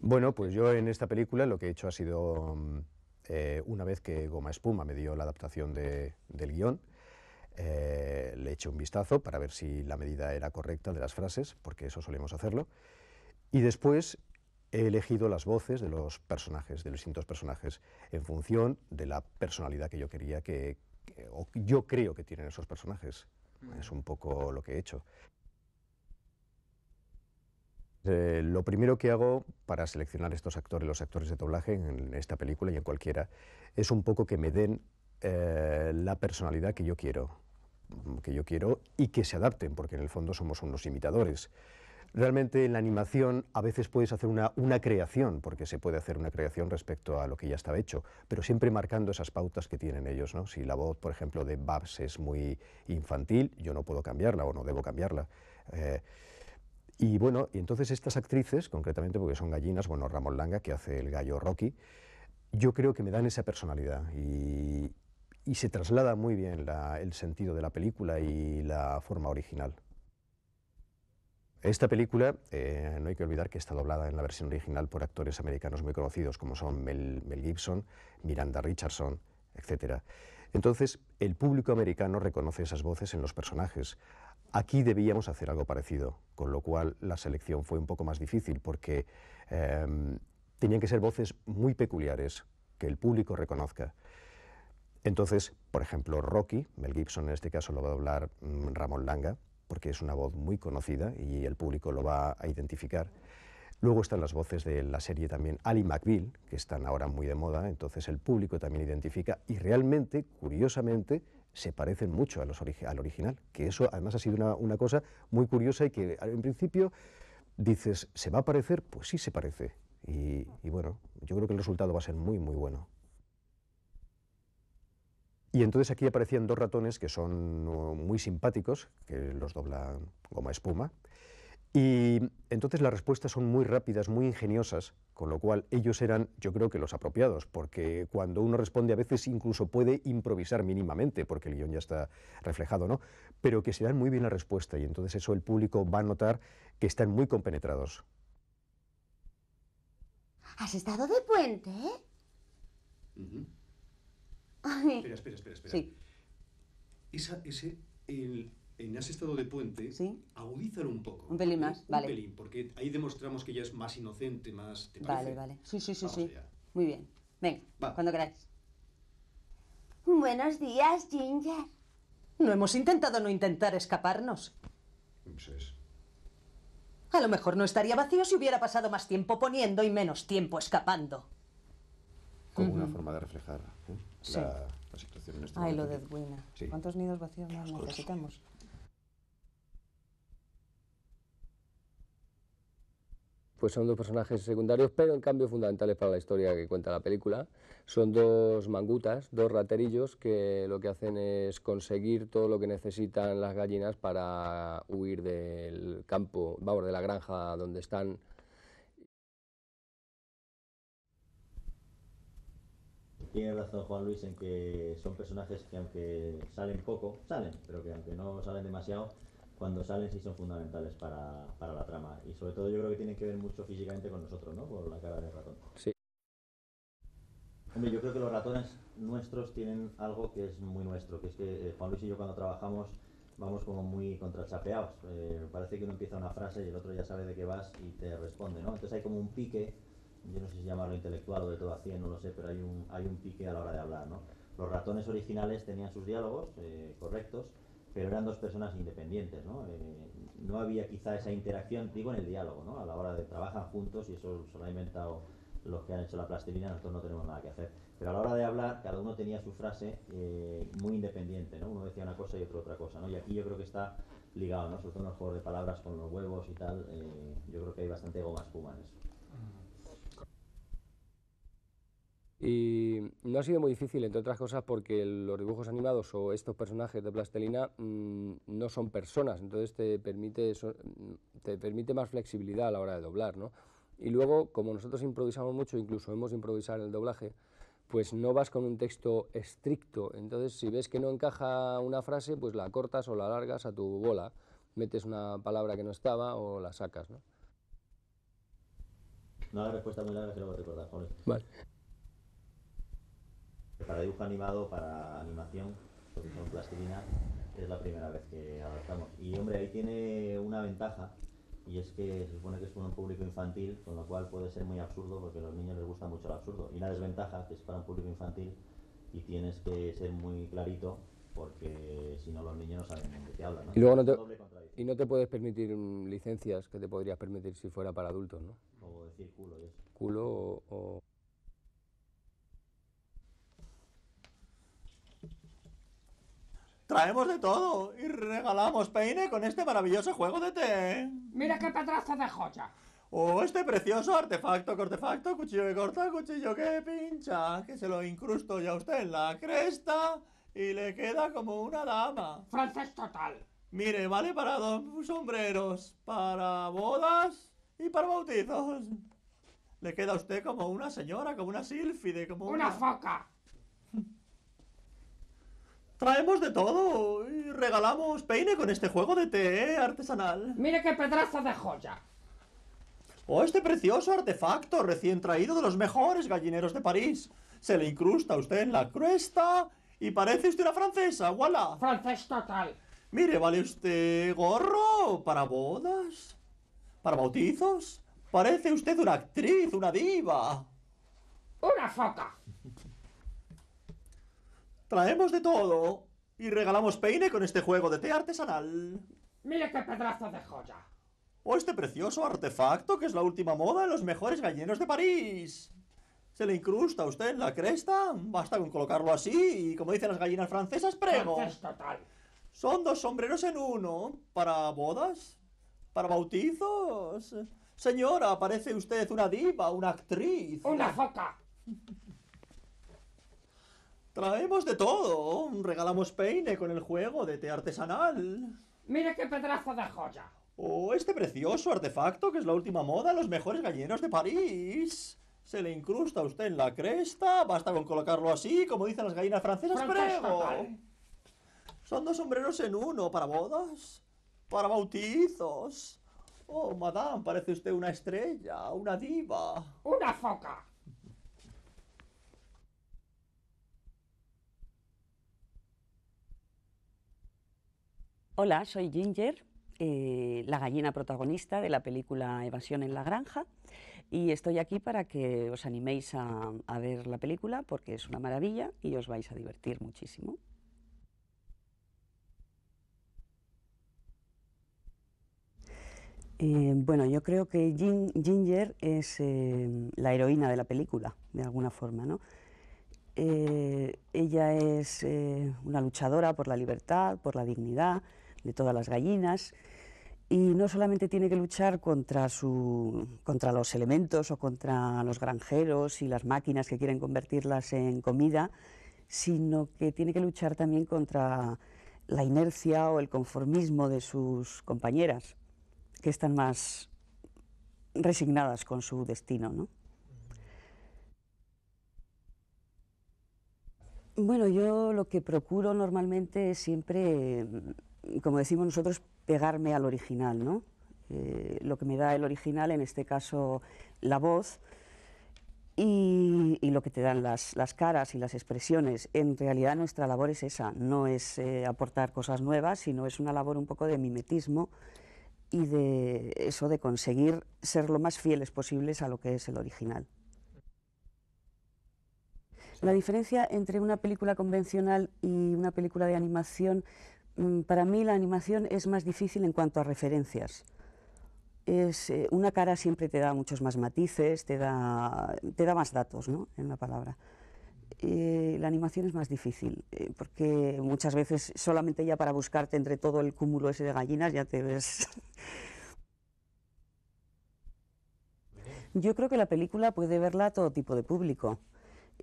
Bueno, pues yo en esta película lo que he hecho ha sido, mm, eh, una vez que Goma Espuma me dio la adaptación de, del guión, eh, le eché un vistazo para ver si la medida era correcta de las frases, porque eso solemos hacerlo, y después he elegido las voces de los personajes, de los distintos personajes, en función de la personalidad que yo quería que, o yo creo que tienen esos personajes. Es un poco lo que he hecho. Eh, lo primero que hago para seleccionar estos actores, los actores de doblaje en esta película y en cualquiera, es un poco que me den eh, la personalidad que yo quiero, que yo quiero y que se adapten, porque en el fondo somos unos imitadores. Realmente en la animación a veces puedes hacer una, creación, porque se puede hacer una creación respecto a lo que ya estaba hecho, pero siempre marcando esas pautas que tienen ellos. Si la voz, por ejemplo, de Babs es muy infantil, yo no puedo cambiarla o no debo cambiarla. Eh, y bueno, y entonces estas actrices, concretamente porque son gallinas, bueno, Ramón Langa, que hace el gallo Rocky, yo creo que me dan esa personalidad y, se traslada muy bien el sentido de la película y la forma original. Esta película, eh, no hay que olvidar que está doblada en la versión original por actores americanos muy conocidos como son Mel Gibson, Miranda Richardson, etc. Entonces, el público americano reconoce esas voces en los personajes. Aquí debíamos hacer algo parecido, con lo cual la selección fue un poco más difícil porque em, tenían que ser voces muy peculiares que el público reconozca. Entonces, por ejemplo, Rocky, Mel Gibson en este caso lo va a doblar mm, Ramón Langa, porque es una voz muy conocida y el público lo va a identificar. Luego están las voces de la serie también Ali McBeal, que están ahora muy de moda, entonces el público también identifica y realmente, curiosamente, se parecen mucho al original, que eso además ha sido una, cosa muy curiosa y que en principio dices, ¿se va a parecer? Pues sí se parece. Y, bueno, yo creo que el resultado va a ser muy, muy bueno. Y entonces aquí aparecían dos ratones que son uh, muy simpáticos, que los doblan goma espuma, y entonces las respuestas son muy rápidas, muy ingeniosas, con lo cual ellos eran, yo creo que los apropiados, porque cuando uno responde a veces incluso puede improvisar mínimamente, porque el guión ya está reflejado, ¿no? Pero que se dan muy bien la respuesta y entonces eso el público va a notar que están muy compenetrados. ¿Has estado de puente? Espera, espera, espera, espera. Sí. Esa, ese, el, en ese estado de puente, ¿Sí? un poco. Un pelín más, vale. Un pelín, porque ahí demostramos que ella es más inocente, más... ¿te vale, vale. Sí, sí, sí, sí. Muy bien. Venga, cuando queráis. Buenos días, Ginger. No hemos intentado no intentar escaparnos. No pues sé. A lo mejor no estaría vacío si hubiera pasado más tiempo poniendo y menos tiempo escapando. Como una forma de reflejar ¿eh? la, situación en este Ay, lo de ¿Cuántos nidos vacíos más necesitamos? pues son dos personajes secundarios, pero en cambio fundamentales para la historia que cuenta la película. Son dos mangutas, dos raterillos que lo que hacen es conseguir todo lo que necesitan las gallinas para huir del campo, vamos, de la granja donde están. Tiene razón Juan Luis en que son personajes que aunque salen poco, salen, pero que aunque no salen demasiado, cuando salen sí son fundamentales para, para la trama. Y sobre todo yo creo que tienen que ver mucho físicamente con nosotros, ¿no? Por la cara del ratón. Sí. Hombre, yo creo que los ratones nuestros tienen algo que es muy nuestro, que es que eh, Juan Luis y yo cuando trabajamos vamos como muy contrachapeados. Eh, parece que uno empieza una frase y el otro ya sabe de qué vas y te responde, ¿no? Entonces hay como un pique, yo no sé si llamarlo intelectual o de todo a no lo sé, pero hay un, hay un pique a la hora de hablar, ¿no? Los ratones originales tenían sus diálogos eh, correctos, pero eran dos personas independientes, ¿no? Eh, no había quizá esa interacción, digo, en el diálogo, ¿no? A la hora de trabajar juntos, y eso se lo han inventado los que han hecho la plastilina, nosotros no tenemos nada que hacer. Pero a la hora de hablar, cada uno tenía su frase eh, muy independiente, ¿no? Uno decía una cosa y otro otra cosa, Y aquí yo creo que está ligado, ¿no? Sobre todo en el de palabras con los huevos y tal, eh, yo creo que hay bastante goma espuma en eso. Y no ha sido muy difícil, entre otras cosas, porque los dibujos animados o estos personajes de plastelina mm, no son personas, entonces te permite, mm, te permite más flexibilidad a la hora de doblar, ¿no? Y luego, como nosotros improvisamos mucho, incluso hemos improvisado en el doblaje, pues no vas con un texto estricto, entonces si ves que no encaja una frase, pues la cortas o la largas a tu bola, metes una palabra que no estaba o la sacas, ¿no? la respuesta muy larga que no a recordar, Vale para dibujo animado, para animación, porque son plastilina, es la primera vez que adaptamos. Y hombre, ahí tiene una ventaja, y es que se supone que es un público infantil, con lo cual puede ser muy absurdo, porque a los niños les gusta mucho el absurdo. Y la desventaja, que es para un público infantil, y tienes que ser muy clarito, porque si no los niños no saben de qué hablan. Y no te, puedes permitir licencias que te podrías permitir si fuera para adultos, ¿no? O decir culo y Culo o... Traemos de todo y regalamos peine con este maravilloso juego de té. Mira qué pedazo de joya. O oh, este precioso artefacto, cortefacto, cuchillo que corta, cuchillo que pincha, que se lo incrusto ya usted en la cresta y le queda como una dama. Francés total. Mire, vale para dos sombreros, para bodas y para bautizos. Le queda a usted como una señora, como una sílfide, como una... Una foca. Traemos de todo y regalamos peine con este juego de té ¿eh? artesanal. Mire qué pedraza de joya. O este precioso artefacto recién traído de los mejores gallineros de París. Se le incrusta a usted en la cresta y parece usted una francesa, voilà. Francés total. Mire, vale usted gorro para bodas, para bautizos. Parece usted una actriz, una diva. Una foca. Traemos de todo y regalamos peine con este juego de té artesanal. Mira qué pedazo de joya. O este precioso artefacto que es la última moda de los mejores gallinos de París. Se le incrusta a usted en la cresta, basta con colocarlo así y como dicen las gallinas francesas, prego. Francés total. Son dos sombreros en uno, para bodas, para bautizos. Señora, parece usted una diva, una actriz. Una foca. Traemos de todo. Regalamos peine con el juego de té artesanal. Mira qué pedazo de joya. Oh, este precioso artefacto que es la última moda los mejores gallineros de París. Se le incrusta a usted en la cresta. Basta con colocarlo así, como dicen las gallinas francesas. Prego. Son dos sombreros en uno para bodas, para bautizos. Oh, madame, parece usted una estrella, una diva. Una foca. Hola, soy Ginger, eh, la gallina protagonista de la película Evasión en la Granja y estoy aquí para que os animéis a, ver la película porque es una maravilla y os vais a divertir muchísimo. Eh, bueno, yo creo que Ginger es eh, la heroína de la película, de alguna forma, ¿no? ella es una luchadora por la libertad, por la dignidad, de todas las gallinas, y no solamente tiene que luchar contra, su, contra los elementos o contra los granjeros y las máquinas que quieren convertirlas en comida, sino que tiene que luchar también contra la inercia o el conformismo de sus compañeras, que están más resignadas con su destino. ¿no? Bueno, yo lo que procuro normalmente es siempre como decimos nosotros, pegarme al original, ¿no? Eh, lo que me da el original, en este caso la voz, y, lo que te dan las, caras y las expresiones. En realidad nuestra labor es esa, no es eh, aportar cosas nuevas, sino es una labor un poco de mimetismo y de eso de conseguir ser lo más fieles posibles a lo que es el original. La diferencia entre una película convencional y una película de animación Mm, para mí la animación es más difícil en cuanto a referencias. Eh, una cara siempre te da muchos más matices, te da, más datos, ¿no? En la palabra. Eh, la animación es más difícil, eh, porque muchas veces solamente ya para buscarte entre todo el cúmulo ese de gallinas ya te ves... Yo creo que la película puede verla a todo tipo de público.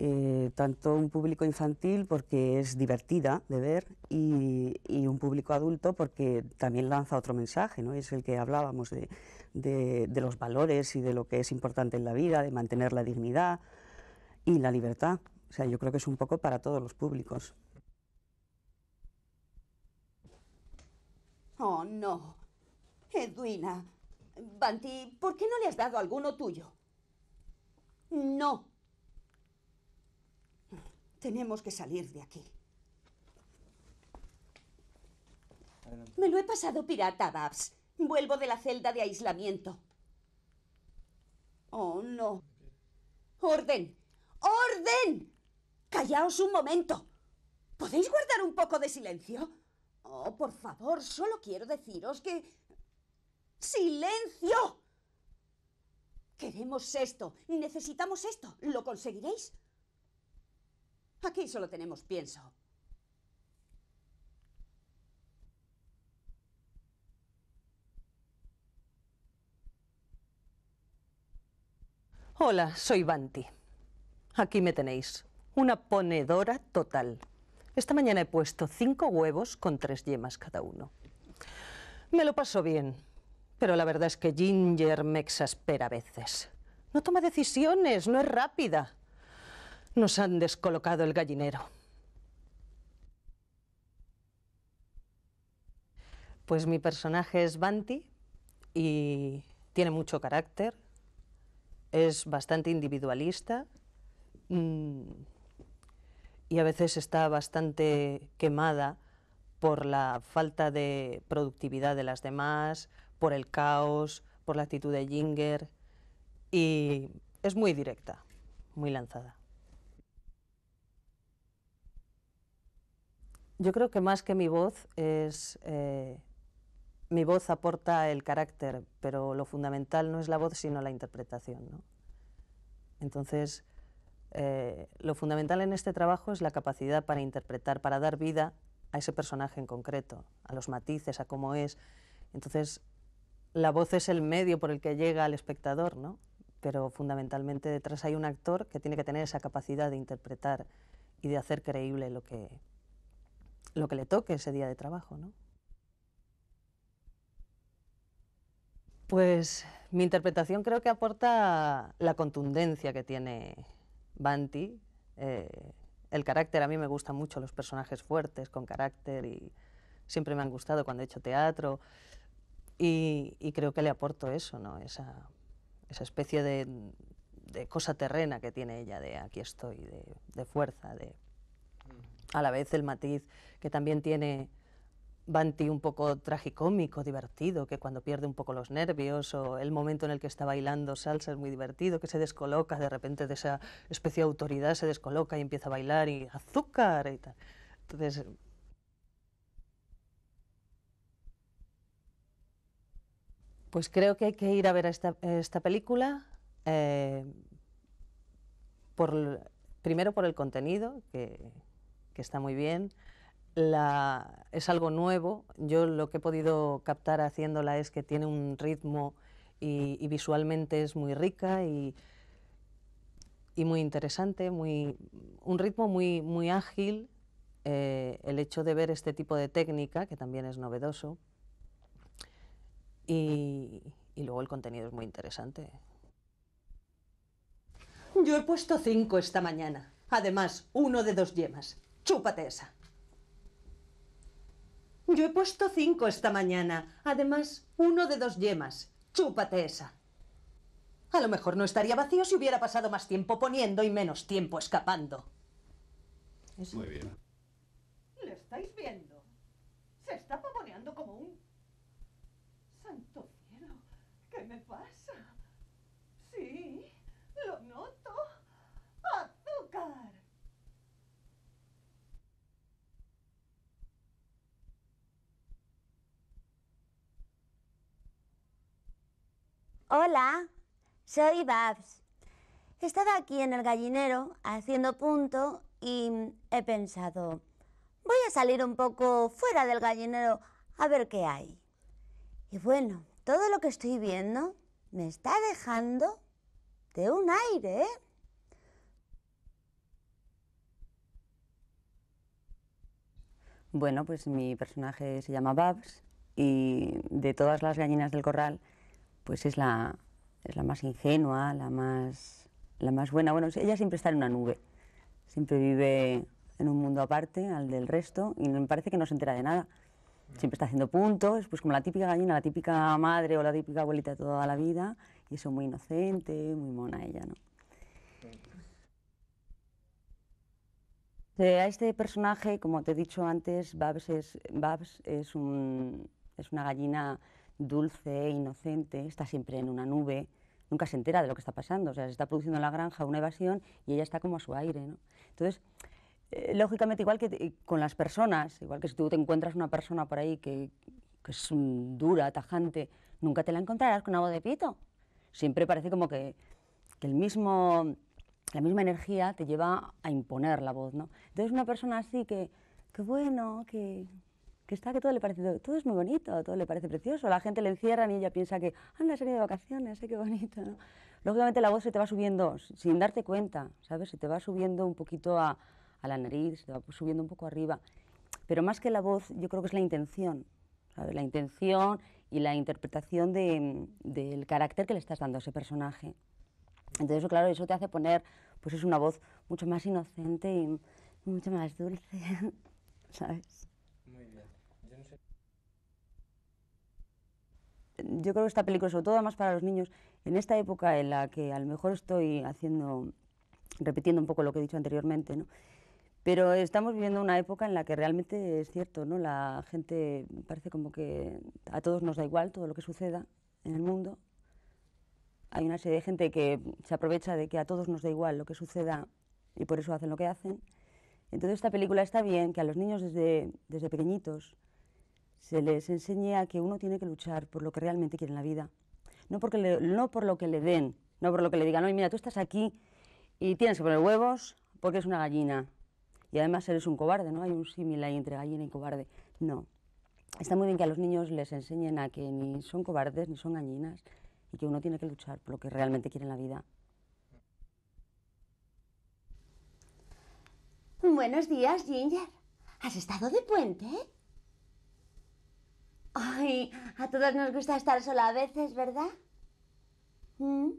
Eh, tanto un público infantil porque es divertida de ver y, un público adulto porque también lanza otro mensaje, ¿no? es el que hablábamos de, de los valores y de lo que es importante en la vida, de mantener la dignidad y la libertad. O sea, yo creo que es un poco para todos los públicos. Oh, no. Edwina, Banti, ¿por qué no le has dado alguno tuyo? No. Tenemos que salir de aquí. Me lo he pasado pirata, Babs. Vuelvo de la celda de aislamiento. Oh, no. Orden. Orden. Callaos un momento. ¿Podéis guardar un poco de silencio? Oh, por favor, solo quiero deciros que... ¡Silencio! Queremos esto, necesitamos esto. ¿Lo conseguiréis? Aquí solo tenemos pienso. Hola, soy Banti. Aquí me tenéis, una ponedora total. Esta mañana he puesto cinco huevos con tres yemas cada uno. Me lo paso bien, pero la verdad es que Ginger me exaspera a veces. No toma decisiones, no es rápida. Nos han descolocado el gallinero. Pues mi personaje es Banti y tiene mucho carácter, es bastante individualista mm, y a veces está bastante quemada por la falta de productividad de las demás, por el caos, por la actitud de Jinger y es muy directa, muy lanzada. Yo creo que más que mi voz es... Eh, mi voz aporta el carácter, pero lo fundamental no es la voz, sino la interpretación. ¿no? Entonces, eh, lo fundamental en este trabajo es la capacidad para interpretar, para dar vida a ese personaje en concreto, a los matices, a cómo es. Entonces, la voz es el medio por el que llega al espectador, ¿no? pero fundamentalmente detrás hay un actor que tiene que tener esa capacidad de interpretar y de hacer creíble lo que, lo que le toque ese día de trabajo, ¿no? Pues mi interpretación creo que aporta la contundencia que tiene Banti, eh, el carácter, a mí me gustan mucho los personajes fuertes, con carácter, y siempre me han gustado cuando he hecho teatro, y, creo que le aporto eso, ¿no? esa, esa especie de, cosa terrena que tiene ella, de aquí estoy, de fuerza, de a la vez el matiz que también tiene Banti un poco tragicómico, divertido, que cuando pierde un poco los nervios o el momento en el que está bailando salsa es muy divertido, que se descoloca de repente de esa especie de autoridad, se descoloca y empieza a bailar y azúcar y tal. Entonces... Pues creo que hay que ir a ver esta, esta película eh, primero por el contenido, que, que está muy bien. es algo nuevo. Yo lo que he podido captar haciéndola es que tiene un ritmo y, visualmente es muy rica y, muy interesante, muy, un ritmo muy, muy ágil. Eh, el hecho de ver este tipo de técnica, que también es novedoso, y luego el contenido es muy interesante. Yo he puesto cinco esta mañana. Además, uno de dos yemas. Chúpate esa. Yo he puesto cinco esta mañana. Además, uno de dos yemas. Chúpate esa. A lo mejor no estaría vacío si hubiera pasado más tiempo poniendo y menos tiempo escapando. Muy bien. ¿Le estáis viendo? Se está pavoneando como un... ¡Santo cielo! ¿Qué me pasa? Hola, soy Babs. Estaba aquí en el gallinero haciendo punto y he pensado, voy a salir un poco fuera del gallinero a ver qué hay. Y bueno, todo lo que estoy viendo me está dejando de un aire, ¿eh? Bueno, pues mi personaje se llama Babs y de todas las gallinas del corral pues es la, es la más ingenua, la más, la más buena. Bueno, ella siempre está en una nube, siempre vive en un mundo aparte al del resto y me parece que no se entera de nada. Siempre está haciendo puntos, pues como la típica gallina, la típica madre o la típica abuelita de toda la vida, y eso muy inocente, muy mona ella, ¿no? Eh, a este personaje, como te he dicho antes, Babs es, es, es una gallina dulce, inocente, está siempre en una nube, nunca se entera de lo que está pasando. O sea, se está produciendo en la granja una evasión y ella está como a su aire, ¿no? Entonces, eh, lógicamente, igual que eh, con las personas, igual que si tú te encuentras una persona por ahí que, que es dura, tajante, nunca te la encontrarás con voz de pito. Siempre parece como que, que el mismo, la misma energía te lleva a imponer la voz, ¿no? Entonces, una persona así que, que bueno, que que está, que todo le parece, todo es muy bonito, todo le parece precioso, la gente le encierran y ella piensa que, anda, serie de vacaciones, qué bonito, Lógicamente la voz se te va subiendo sin darte cuenta, ¿sabes? Se te va subiendo un poquito a, la nariz, se te va subiendo un poco arriba, pero más que la voz, yo creo que es la intención, ¿sabes? La intención y la interpretación del carácter que le estás dando a ese personaje. Entonces, claro, eso te hace poner, pues es una voz mucho más inocente y mucho más dulce, ¿sabes? yo creo que esta película, sobre todo más para los niños, en esta época en la que a lo mejor estoy haciendo, repitiendo un poco lo que he dicho anteriormente, ¿no? Pero estamos viviendo una época en la que realmente es cierto, ¿no? La gente parece como que a todos nos da igual todo lo que suceda en el mundo. Hay una serie de gente que se aprovecha de que a todos nos da igual lo que suceda y por eso hacen lo que hacen. Entonces esta película está bien que a los niños desde, desde pequeñitos se les enseñe a que uno tiene que luchar por lo que realmente quiere en la vida, no, porque no por lo que le den, no por lo que le digan, mira, tú estás aquí y tienes que poner huevos porque es una gallina y además eres un cobarde, ¿no? Hay un símil ahí entre gallina y cobarde. No. Está muy bien que a los niños les enseñen a que ni son cobardes ni son gallinas y que uno tiene que luchar por lo que realmente quiere en la vida. Buenos días, Ginger. ¿Has estado de puente? Ay, a todos nos gusta estar sola a veces, ¿verdad? ¿Mm?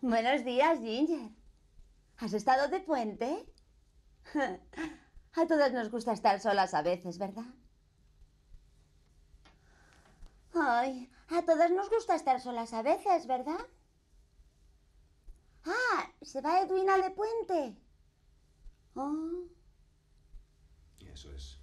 Buenos días, Ginger. ¿Has estado de puente? a todos nos gusta estar solas a veces, ¿verdad? Ay, a todas nos gusta estar solas a veces, ¿verdad? Ah, se va Edwina de puente. Oh. Eso es.